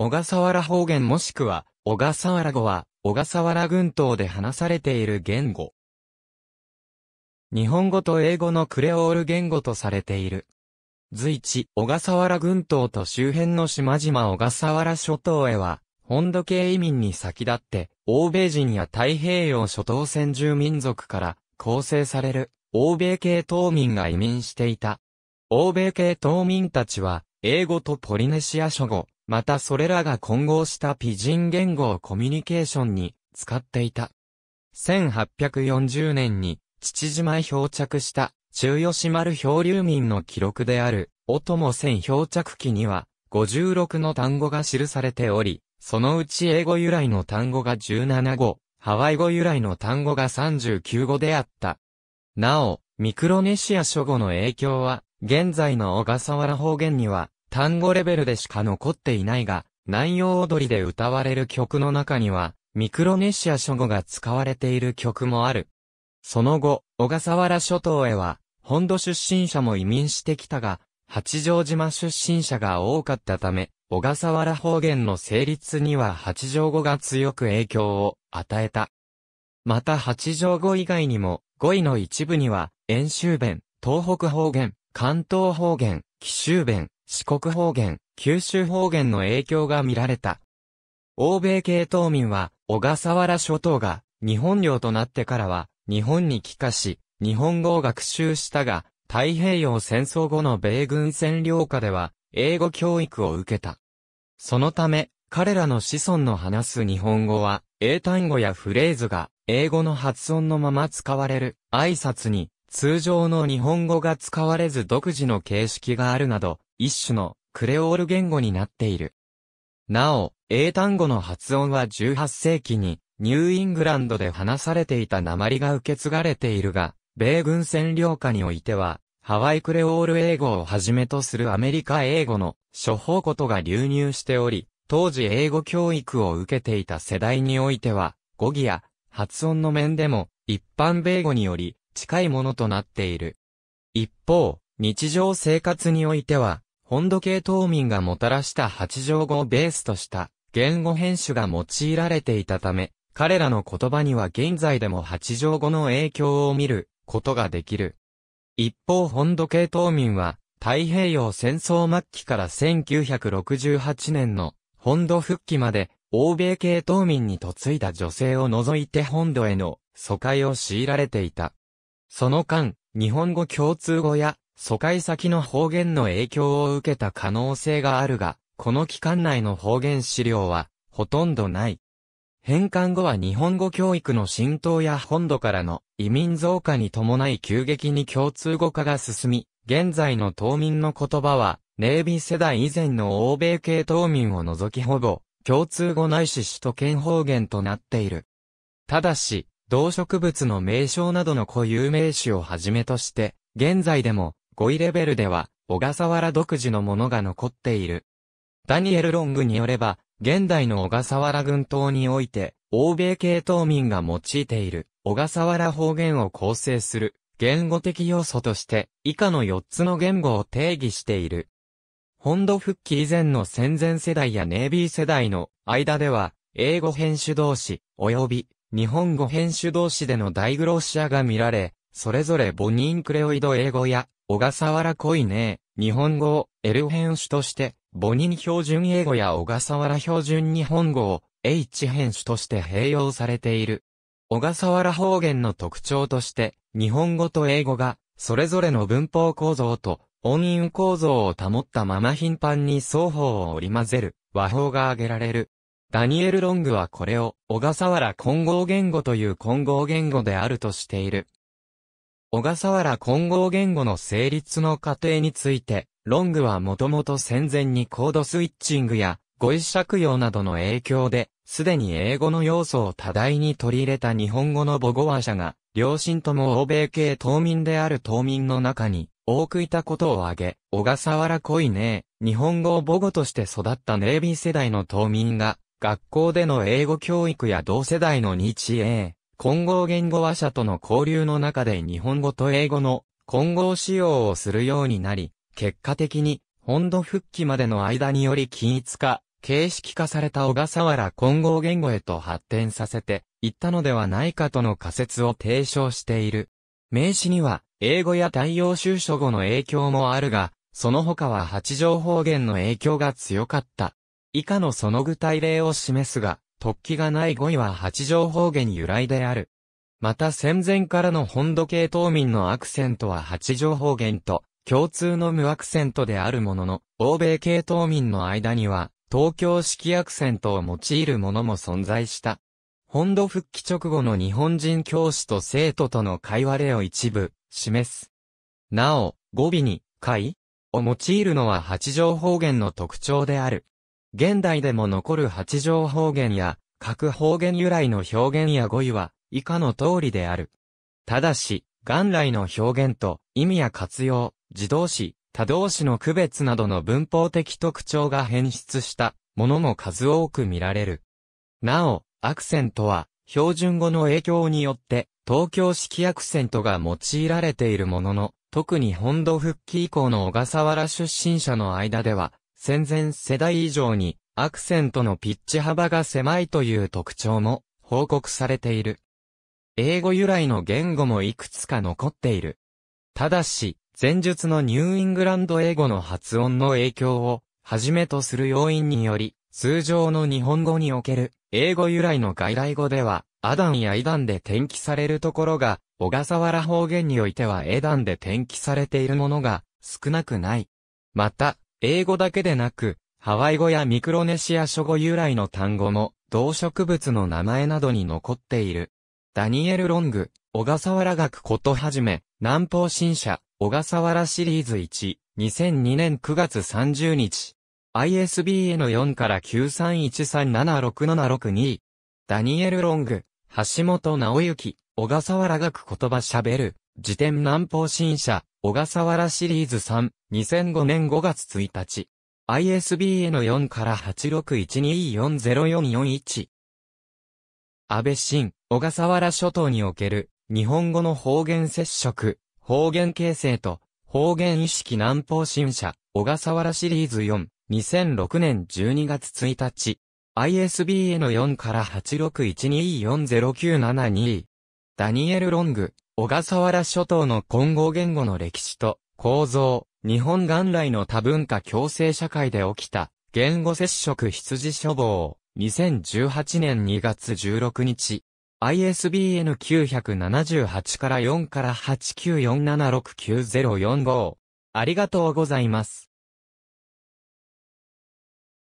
小笠原方言もしくは、小笠原語は、小笠原群島で話されている言語。日本語と英語のクレオール言語とされている。随一、小笠原群島と周辺の島々小笠原諸島へは、本土系移民に先立って、欧米人や太平洋諸島先住民族から構成される、欧米系島民が移民していた。欧米系島民たちは、英語とポリネシア諸語、またそれらが混合したピジン言語をコミュニケーションに使っていた。1840年に父島へ漂着した中吉丸漂流民の記録である、おとも船漂着記には、56の単語が記されており、そのうち英語由来の単語が17語、ハワイ語由来の単語が39語であった。なお、ミクロネシア諸語の影響は、現在の小笠原方言には、単語レベルでしか残っていないが、南洋踊りで歌われる曲の中には、ミクロネシア諸語が使われている曲もある。その後、小笠原諸島へは、本土出身者も移民してきたが、八丈島出身者が多かったため、小笠原方言の成立には八丈語が強く影響を与えた。また八丈語以外にも、語彙の一部には、遠州弁、東北方言、関東方言、紀州弁、四国方言、九州方言の影響が見られた。欧米系島民は、小笠原諸島が日本領となってからは、日本に帰化し、日本語を学習したが、太平洋戦争後の米軍占領下では、英語教育を受けた。そのため、彼らの子孫の話す日本語は、英単語やフレーズが、英語の発音のまま使われる、挨拶に、通常の日本語が使われず独自の形式があるなど、一種のクレオール言語になっている。なお、英単語の発音は18世紀にニューイングランドで話されていた鉛が受け継がれているが、米軍占領下においては、ハワイクレオール英語をはじめとするアメリカ英語の処方ことが流入しており、当時英語教育を受けていた世代においては、語義や発音の面でも一般米語により近いものとなっている。一方、日常生活においては、本土系島民がもたらした八条語をベースとした言語編集が用いられていたため、彼らの言葉には現在でも八条語の影響を見ることができる。一方本土系島民は、太平洋戦争末期から1968年の本土復帰まで、欧米系島民に嫁いだ女性を除いて本土への疎開を強いられていた。その間、日本語共通語や疎開先の方言の影響を受けた可能性があるが、この期間内の方言資料は、ほとんどない。返還後は日本語教育の浸透や本土からの移民増加に伴い急激に共通語化が進み、現在の島民の言葉は、ネビー世代以前の欧米系島民を除きほぼ、共通語ないし首都圏方言となっている。ただし、動植物の名称などの固有名詞をはじめとして、現在でも、5位レベルでは、小笠原独自のものが残っている。ダニエル・ロングによれば、現代の小笠原群島において、欧米系島民が用いている、小笠原方言を構成する、言語的要素として、以下の4つの言語を定義している。本土復帰以前の戦前世代やネイビー世代の間では、英語編集同士、及び日本語編集同士での大グローシアが見られ、それぞれボニーンクレオイド英語や小笠原恋ね、日本語を L 編種として、母人標準英語や小笠原標準日本語を H 編種として併用されている。小笠原方言の特徴として、日本語と英語が、それぞれの文法構造と音韻構造を保ったまま頻繁に双方を織り混ぜる和法が挙げられる。ダニエル・ロングはこれを小笠原混合言語という混合言語であるとしている。小笠原混合言語の成立の過程について、ロングはもともと戦前にコードスイッチングや語彙借用などの影響で、すでに英語の要素を多大に取り入れた日本語の母語話者が、両親とも欧米系島民である島民の中に多くいたことを挙げ、小笠原恋ね日本語を母語として育ったネイビー世代の島民が、学校での英語教育や同世代の日英、混合言語話者との交流の中で日本語と英語の混合使用をするようになり、結果的に本土復帰までの間により均一化、形式化された小笠原混合言語へと発展させていったのではないかとの仮説を提唱している。名詞には英語や対応収書語の影響もあるが、その他は八条方言の影響が強かった。以下のその具体例を示すが、突起がない語彙は八条方言由来である。また戦前からの本土系島民のアクセントは八条方言と共通の無アクセントであるものの、欧米系島民の間には東京式アクセントを用いるものも存在した。本土復帰直後の日本人教師と生徒との会話例を一部示す。なお、語尾に、会を用いるのは八条方言の特徴である。現代でも残る八条方言や、各方言由来の表現や語彙は、以下の通りである。ただし、元来の表現と、意味や活用、自動詞、他動詞の区別などの文法的特徴が変質したものも数多く見られる。なお、アクセントは、標準語の影響によって、東京式アクセントが用いられているものの、特に本土復帰以降の小笠原出身者の間では、戦前世代以上にアクセントのピッチ幅が狭いという特徴も報告されている。英語由来の言語もいくつか残っている。ただし、前述のニューイングランド英語の発音の影響をはじめとする要因により、通常の日本語における英語由来の外来語では、アダンやイダンで転記されるところが、小笠原方言においてはエダンで転記されているものが少なくない。また、英語だけでなく、ハワイ語やミクロネシア諸語由来の単語も、動植物の名前などに残っている。ダニエル・ロング、小笠原学ことはじめ、南方新社、小笠原シリーズ1、2002年9月30日。ISBN4 から931376762。ダニエル・ロング、橋本直之、小笠原学言葉喋る、辞典南方新社、小笠原シリーズ3、2005年5月1日。ISBN 4から8 6 1 2 4 0 4 4 1安倍晋、小笠原諸島における日本語の方言接触、方言形成と方言意識南方新社、小笠原シリーズ4、2006年12月1日。ISBN 4から8 6 1 2 4 0 9 7 2ダニエル・ロング、小笠原諸島の混合言語の歴史と構造、日本元来の多文化共生社会で起きた、言語接触羊処方、2018年2月16日、ISBN 978から4から894769045。ありがとうございます。